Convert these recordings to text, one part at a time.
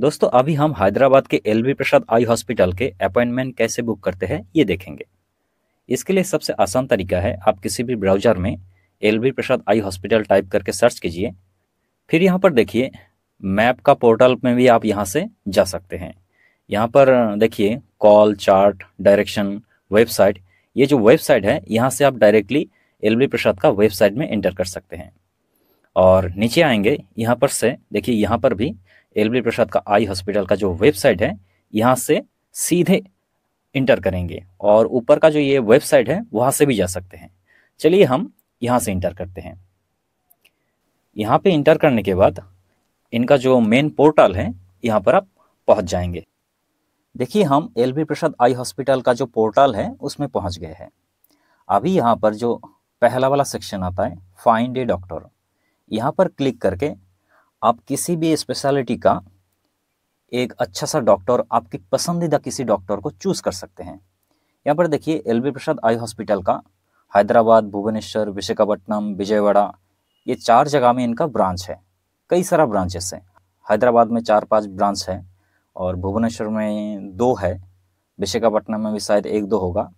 दोस्तों अभी हम हैदराबाद के L B Prasad eye hospital के अपॉइंटमेंट कैसे बुक करते हैं ये देखेंगे इसके लिए सबसे आसान तरीका है आप किसी भी ब्राउज़र में L B Prasad eye hospital type करके सर्च कीजिए फिर यहाँ पर देखिए मैप का पोर्टल में भी आप यहाँ से जा सकते हैं यहाँ पर देखिए कॉल चार्ट डायरेक्शन वेबसाइट ये जो वेबसाइट है यहाँ से आप डायरेक्टली एल बी प्रसाद का वेबसाइट में एंटर कर सकते हैं और नीचे आएंगे यहाँ पर से देखिए यहाँ पर भी एलबी प्रसाद का आई हॉस्पिटल का जो वेबसाइट है यहाँ से सीधे इंटर करेंगे और ऊपर का जो ये वेबसाइट है वहाँ से भी जा सकते हैं चलिए हम यहाँ से इंटर करते हैं यहाँ पे इंटर करने के बाद इनका जो मेन पोर्टल है यहाँ पर आप पहुँच जाएंगे देखिए हम L B Prasad eye hospital का जो पोर्टल है उसमें पहुँच गए हैं अभी यहाँ पर जो पहला वाला सेक्शन आता है फाइंड ए डॉक्टर यहाँ पर क्लिक करके आप किसी भी स्पेशलिटी का एक अच्छा सा डॉक्टर आपकी पसंदीदा किसी डॉक्टर को चूज़ कर सकते हैं यहाँ पर देखिए L B Prasad eye hospital का हैदराबाद भुवनेश्वर विशाखापट्टनम विजयवाड़ा ये चार जगह में इनका ब्रांच है कई सारा ब्रांचेस हैं हैदराबाद में चार पांच ब्रांच है और भुवनेश्वर में दो है विशाखापट्टनम में भी शायद एक दो होगा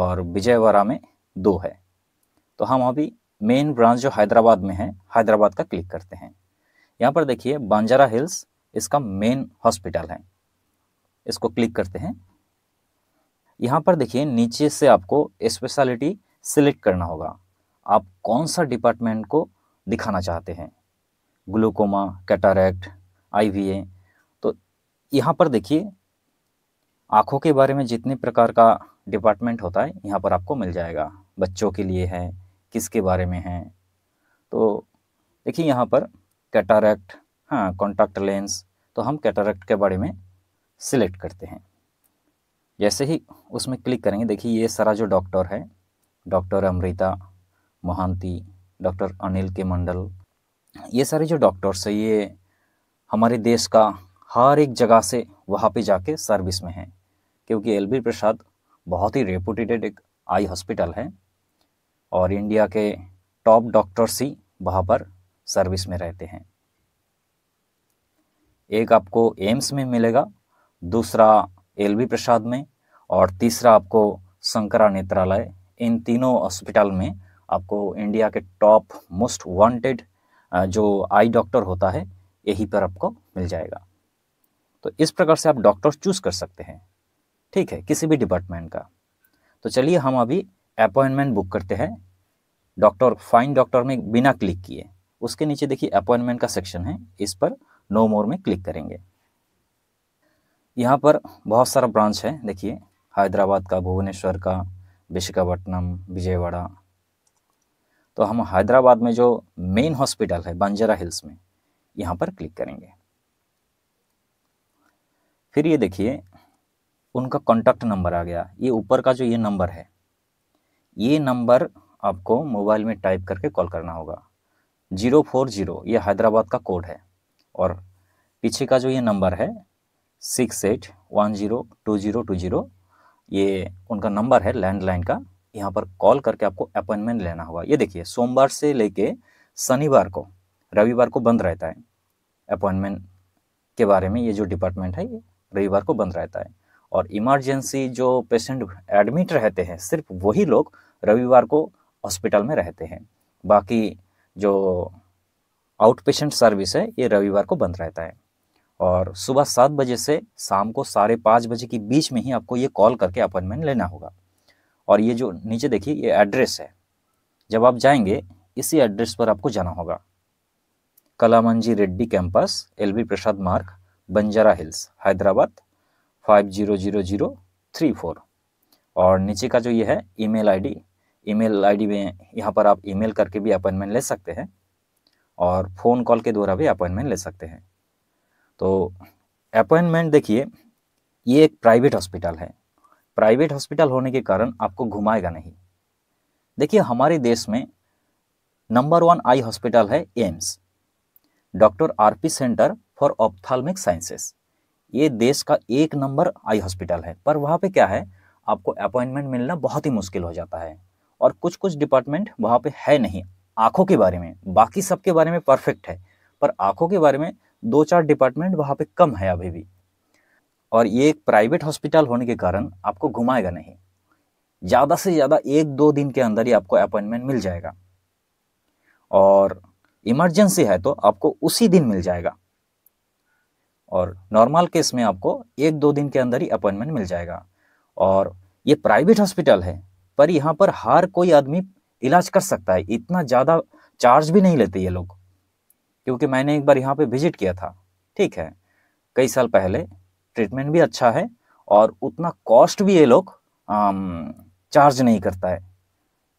और विजयवाड़ा में दो है तो हम अभी मेन ब्रांच जो हैदराबाद में है हैदराबाद का क्लिक करते हैं यहाँ पर देखिए बांजारा हिल्स इसका मेन हॉस्पिटल है इसको क्लिक करते हैं यहाँ पर देखिए नीचे से आपको स्पेशलिटी सिलेक्ट करना होगा आप कौन सा डिपार्टमेंट को दिखाना चाहते हैं ग्लूकोमा कैटारैक्ट आईवीए तो यहाँ पर देखिए आँखों के बारे में जितने प्रकार का डिपार्टमेंट होता है यहाँ पर आपको मिल जाएगा बच्चों के लिए है किसके बारे में है तो देखिए यहाँ पर कैटारैक्ट हाँ कॉन्टैक्ट लेंस तो हम कैटारेक्ट के बारे में सिलेक्ट करते हैं जैसे ही उसमें क्लिक करेंगे देखिए ये सारा जो डॉक्टर है doctor Amrita Mohanty doctor Anil K Mandal ये सारे जो डॉक्टर्स है ये हमारे देश का हर एक जगह से वहाँ पे जाके सर्विस में हैं क्योंकि एल प्रसाद बहुत ही रेपुटेटेड एक आई हॉस्पिटल है और इंडिया के टॉप डॉक्टर्स ही वहाँ पर सर्विस में रहते हैं एक आपको एम्स में मिलेगा दूसरा एलबी प्रसाद में और तीसरा आपको शंकरा नेत्रालय इन तीनों हॉस्पिटल में आपको इंडिया के टॉप मोस्ट वांटेड जो आई डॉक्टर होता है यही पर आपको मिल जाएगा तो इस प्रकार से आप डॉक्टर चूज कर सकते हैं ठीक है किसी भी डिपार्टमेंट का तो चलिए हम अभी अपॉइंटमेंट बुक करते हैं डॉक्टर फाइन डॉक्टर में बिना क्लिक किए उसके नीचे देखिए अपॉइंटमेंट का सेक्शन है इस पर नो मोर में क्लिक करेंगे यहाँ पर बहुत सारा ब्रांच है देखिए हैदराबाद का भुवनेश्वर का विशाखापट्टनम विजयवाड़ा तो हम हैदराबाद में जो मेन हॉस्पिटल है बंजारा हिल्स में यहाँ पर क्लिक करेंगे फिर ये देखिए उनका कॉन्टैक्ट नंबर आ गया ये ऊपर का जो ये नंबर है ये नंबर आपको मोबाइल में टाइप करके कॉल करना होगा जीरो फोर जीरो ये हैदराबाद का कोड है और पीछे का जो ये नंबर है six eight one zero two zero two zero ये उनका नंबर है लैंडलाइन का यहाँ पर कॉल करके आपको अपॉइंटमेंट लेना होगा ये देखिए सोमवार से लेके शनिवार को रविवार को बंद रहता है अपॉइंटमेंट के बारे में ये जो डिपार्टमेंट है ये रविवार को बंद रहता है और इमरजेंसी जो पेशेंट एडमिट रहते हैं सिर्फ वही लोग रविवार को हॉस्पिटल में रहते हैं बाकी जो आउट पेशेंट सर्विस है ये रविवार को बंद रहता है और सुबह सात बजे से शाम को साढ़े पाँच बजे के बीच में ही आपको ये कॉल करके अपॉइंटमेंट लेना होगा और ये जो नीचे देखिए ये एड्रेस है जब आप जाएंगे इसी एड्रेस पर आपको जाना होगा कलामंजी Reddy campus L Prasad Marg Banjara Hills Hyderabad five zero zero zero three four और नीचे का जो ये है ईमेल आईडी ईमेल आईडी में यहाँ पर आप ईमेल करके भी अपॉइंटमेंट ले सकते हैं और फ़ोन कॉल के द्वारा भी अपॉइंटमेंट ले सकते हैं तो अपॉइंटमेंट देखिए ये एक प्राइवेट हॉस्पिटल है प्राइवेट हॉस्पिटल होने के कारण आपको घुमाएगा नहीं देखिए हमारे देश में नंबर वन आई हॉस्पिटल है AIIMS doctor P centre for ophthalmic sciences ये देश का एक नंबर आई हॉस्पिटल है पर वहाँ पे क्या है आपको अपॉइंटमेंट मिलना बहुत ही मुश्किल हो जाता है और कुछ कुछ डिपार्टमेंट वहाँ पे है नहीं आँखों के बारे में बाकी सब के बारे में परफेक्ट है पर आँखों के बारे में दो चार डिपार्टमेंट वहाँ पे कम है अभी भी और ये एक प्राइवेट हॉस्पिटल होने के कारण आपको घुमाएगा नहीं ज़्यादा से ज़्यादा एक दो दिन के अंदर ही आपको अपॉइंटमेंट मिल जाएगा और इमरजेंसी है तो आपको उसी दिन मिल जाएगा और नॉर्मल केस में आपको एक दो दिन के अंदर ही अपॉइंटमेंट मिल जाएगा और ये प्राइवेट हॉस्पिटल है पर यहाँ पर हर कोई आदमी इलाज कर सकता है इतना ज़्यादा चार्ज भी नहीं लेते ये लोग क्योंकि मैंने एक बार यहाँ पे विजिट किया था ठीक है कई साल पहले ट्रीटमेंट भी अच्छा है और उतना कॉस्ट भी ये लोग चार्ज नहीं करता है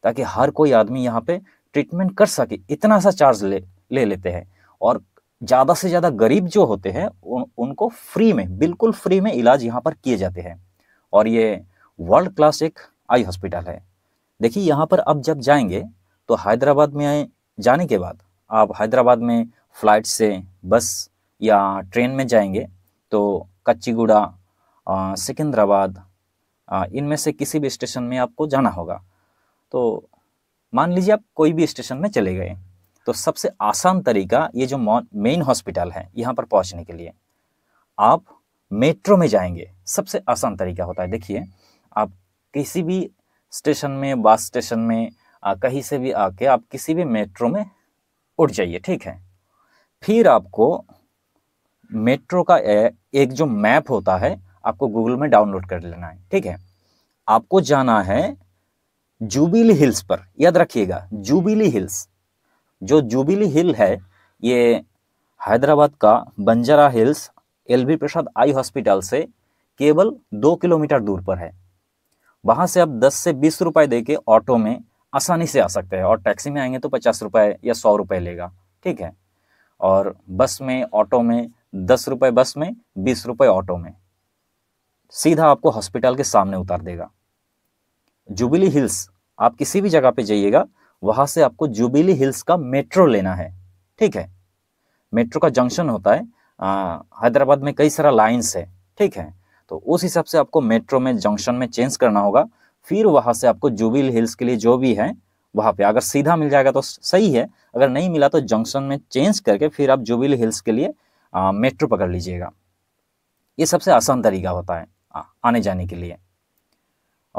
ताकि हर कोई आदमी यहाँ पे ट्रीटमेंट कर सके इतना सा चार्ज ले ले लेते हैं और ज़्यादा से ज़्यादा गरीब जो होते हैं उन, उनको फ्री में बिल्कुल फ्री में इलाज यहाँ पर किए जाते हैं और ये वर्ल्ड क्लास एक आई हॉस्पिटल है देखिए यहाँ पर अब जब जाएंगे तो हैदराबाद में जाने के बाद आप हैदराबाद में फ्लाइट से बस या ट्रेन में जाएंगे तो कच्चीगुड़ा सिकंदराबाद इनमें से किसी भी स्टेशन में आपको जाना होगा तो मान लीजिए आप कोई भी स्टेशन में चले गए तो सबसे आसान तरीका ये जो मेन हॉस्पिटल है यहाँ पर पहुँचने के लिए आप मेट्रो में जाएंगे सबसे आसान तरीका होता है देखिए आप किसी भी स्टेशन में बस स्टेशन में आ, कहीं से भी आके आप किसी भी मेट्रो में उठ जाइए ठीक है फिर आपको मेट्रो का ए, एक जो मैप होता है आपको गूगल में डाउनलोड कर लेना है ठीक है आपको जाना है जुबिली हिल्स पर याद रखिएगा जुबिली हिल्स जो जुबिली हिल है ये हैदराबाद का Banjara hills L B Prasad eye hospital से केवल दो किलोमीटर दूर पर है वहां से आप दस से बीस रुपए दे के ऑटो में आसानी से आ सकते हैं और टैक्सी में आएंगे तो पचास रुपए या सौ रुपए लेगा ठीक है और बस में ऑटो में दस रुपए बस में बीस रुपए ऑटो में सीधा आपको हॉस्पिटल के सामने उतार देगा जुबिली हिल्स आप किसी भी जगह पे जाइएगा वहां से आपको जुबिली हिल्स का मेट्रो लेना है ठीक है मेट्रो का जंक्शन होता है हैदराबाद में कई सारा लाइन्स है ठीक है तो उस हिसाब से आपको मेट्रो में जंक्शन में चेंज करना होगा फिर वहाँ से आपको जुबिल हिल्स के लिए जो भी है वहाँ पे अगर सीधा मिल जाएगा तो सही है अगर नहीं मिला तो जंक्शन में चेंज करके फिर आप जुबिल हिल्स के लिए आ, मेट्रो पकड़ लीजिएगा ये सबसे आसान तरीका होता है आ, आने जाने के लिए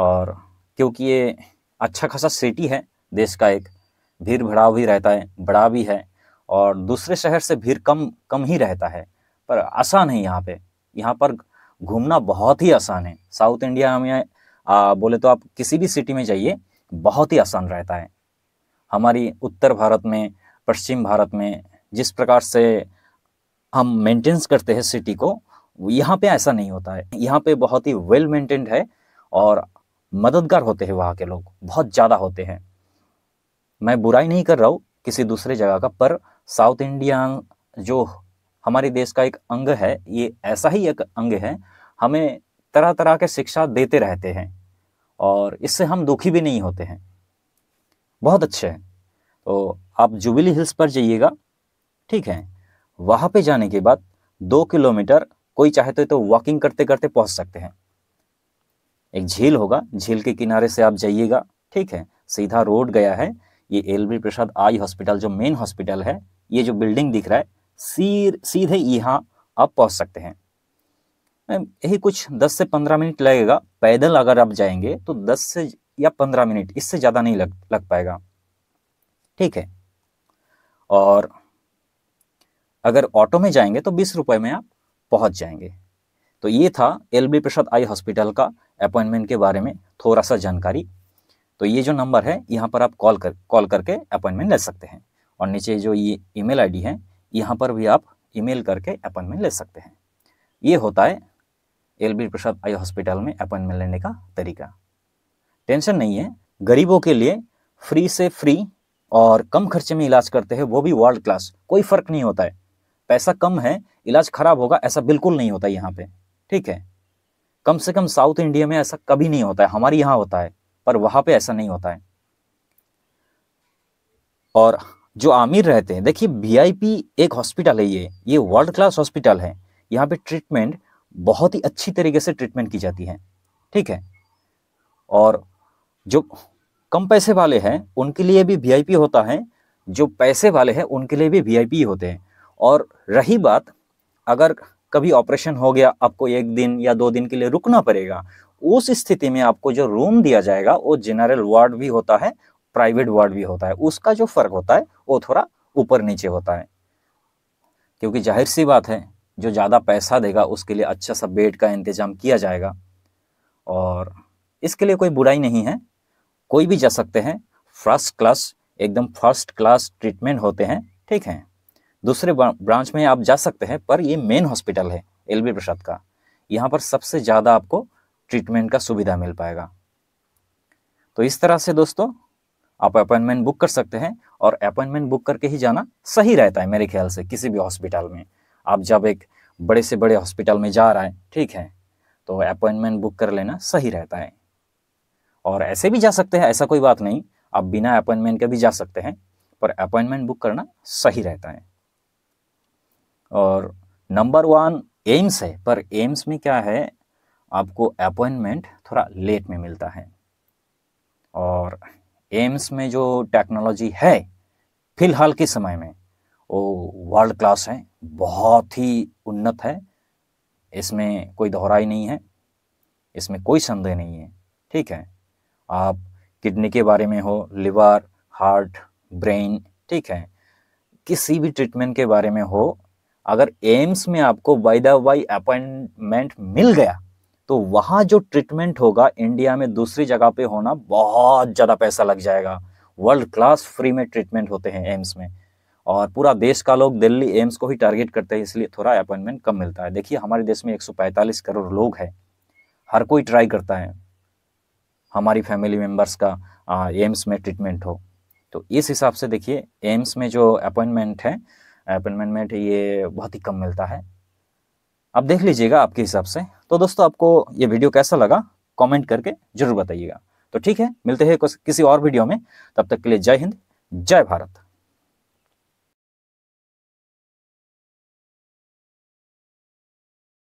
और क्योंकि ये अच्छा खासा सिटी है देश का एक भीड़ भड़ाव भी रहता है बड़ा भी है और दूसरे शहर से भीड़ कम कम ही रहता है पर आसान है यहाँ पे यहाँ पर घूमना बहुत ही आसान है साउथ इंडिया में आ, बोले तो आप किसी भी सिटी में जाइए बहुत ही आसान रहता है हमारी उत्तर भारत में पश्चिम भारत में जिस प्रकार से हम मेंटेन्स करते हैं सिटी को यहाँ पे ऐसा नहीं होता है यहाँ पे बहुत ही वेल मेंटेन्ड है और मददगार होते हैं वहाँ के लोग बहुत ज़्यादा होते हैं मैं बुराई नहीं कर रहा हूँ किसी दूसरे जगह का पर साउथ इंडिया जो हमारे देश का एक अंग है ये ऐसा ही एक अंग है हमें तरह तरह के शिक्षा देते रहते हैं और इससे हम दुखी भी नहीं होते हैं बहुत अच्छे हैं तो आप जुबिली हिल्स पर जाइएगा ठीक है वहाँ पे जाने के बाद दो किलोमीटर कोई चाहे तो, वॉकिंग तो करते करते पहुँच सकते हैं एक झील होगा झील के किनारे से आप जाइएगा ठीक है सीधा रोड गया है ये L B Prasad eye hospital जो मेन हॉस्पिटल है ये जो बिल्डिंग दिख रहा है सीधे यहाँ आप पहुँच सकते हैं यही कुछ 10 से 15 मिनट लगेगा पैदल अगर आप जाएंगे तो 10 से या 15 मिनट इससे ज़्यादा नहीं लग लग पाएगा ठीक है और अगर ऑटो में जाएंगे तो बीस रुपये में आप पहुंच जाएंगे तो ये था L B Prasad eye hospital का अपॉइंटमेंट के बारे में थोड़ा सा जानकारी तो ये जो नंबर है यहाँ पर आप कॉल कर कॉल करके अपॉइंटमेंट ले सकते हैं और नीचे जो ये ईमेल आईडी है यहाँ पर भी आप ईमेल करके अपॉइंटमेंट ले सकते हैं ये होता है L B Prasad eye hospital में अपॉइंटमेंट लेने का तरीका टेंशन नहीं है गरीबों के लिए फ्री से फ्री और कम खर्चे में इलाज करते हैं वो भी वर्ल्ड क्लास कोई फ़र्क नहीं होता है पैसा कम है इलाज खराब होगा ऐसा बिल्कुल नहीं होता यहाँ पे ठीक है कम से कम साउथ इंडिया में ऐसा कभी नहीं होता है हमारे यहाँ होता है पर वहां पे ऐसा नहीं होता है और जो आमिर रहते हैं देखिए वीआईपी एक हॉस्पिटल है ये ये वर्ल्ड क्लास हॉस्पिटल है यहाँ पे ट्रीटमेंट बहुत ही अच्छी तरीके से ट्रीटमेंट की जाती है ठीक है और जो कम पैसे वाले हैं उनके लिए भी वीआईपी होता है जो पैसे वाले हैं उनके लिए भी वीआईपी होते हैं और रही बात अगर कभी ऑपरेशन हो गया आपको एक दिन या दो दिन के लिए रुकना पड़ेगा उस स्थिति में आपको जो रूम दिया जाएगा वो जनरल वार्ड भी होता है प्राइवेट वार्ड भी होता है उसका जो फ़र्क होता है वो थोड़ा ऊपर नीचे होता है क्योंकि जाहिर सी बात है जो ज़्यादा पैसा देगा उसके लिए अच्छा सा बेड का इंतज़ाम किया जाएगा और इसके लिए कोई बुराई नहीं है कोई भी जा सकते हैं फर्स्ट क्लास एकदम फर्स्ट क्लास ट्रीटमेंट होते हैं ठीक है दूसरे ब्रांच में आप जा सकते हैं पर ये मेन हॉस्पिटल है एल बी प्रसाद का यहाँ पर सबसे ज़्यादा आपको ट्रीटमेंट का सुविधा मिल पाएगा तो इस तरह से दोस्तों आप अपॉइंटमेंट बुक कर सकते हैं और अपॉइंटमेंट बुक करके ही जाना सही रहता है मेरे ख्याल से किसी भी हॉस्पिटल में आप जब एक बड़े से बड़े हॉस्पिटल में जा रहा है ठीक है तो अपॉइंटमेंट बुक कर लेना सही रहता है और ऐसे भी जा सकते हैं ऐसा कोई बात नहीं आप बिना अपॉइंटमेंट के भी जा सकते हैं पर अपॉइंटमेंट बुक करना सही रहता है और नंबर वन एम्स है पर एम्स में क्या है आपको अपॉइंटमेंट थोड़ा लेट में मिलता है और एम्स में जो टेक्नोलॉजी है फिलहाल के समय में वो वर्ल्ड क्लास है बहुत ही उन्नत है इसमें कोई दोहराई नहीं है इसमें कोई संदेह नहीं है ठीक है आप किडनी के बारे में हो लिवर हार्ट ब्रेन ठीक है किसी भी ट्रीटमेंट के बारे में हो अगर एम्स में आपको वाई द अपॉइंटमेंट मिल गया तो वहां जो ट्रीटमेंट होगा इंडिया में दूसरी जगह पे होना बहुत ज़्यादा पैसा लग जाएगा वर्ल्ड क्लास फ्री में ट्रीटमेंट होते हैं एम्स में और पूरा देश का लोग दिल्ली एम्स को ही टारगेट करते हैं इसलिए थोड़ा अपॉइंटमेंट कम मिलता है देखिए हमारे देश में 145 करोड़ लोग हैं हर कोई ट्राई करता है हमारी फैमिली मेंबर्स का आ, एम्स में ट्रीटमेंट हो तो इस हिसाब से देखिए एम्स में जो अपॉइंटमेंट है अपॉइंटमेंट ये बहुत ही कम मिलता है आप देख लीजिएगा आपके हिसाब से तो दोस्तों आपको ये वीडियो कैसा लगा कमेंट करके जरूर बताइएगा तो ठीक है मिलते हैं किसी और वीडियो में तब तक के लिए जय हिंद जय भारत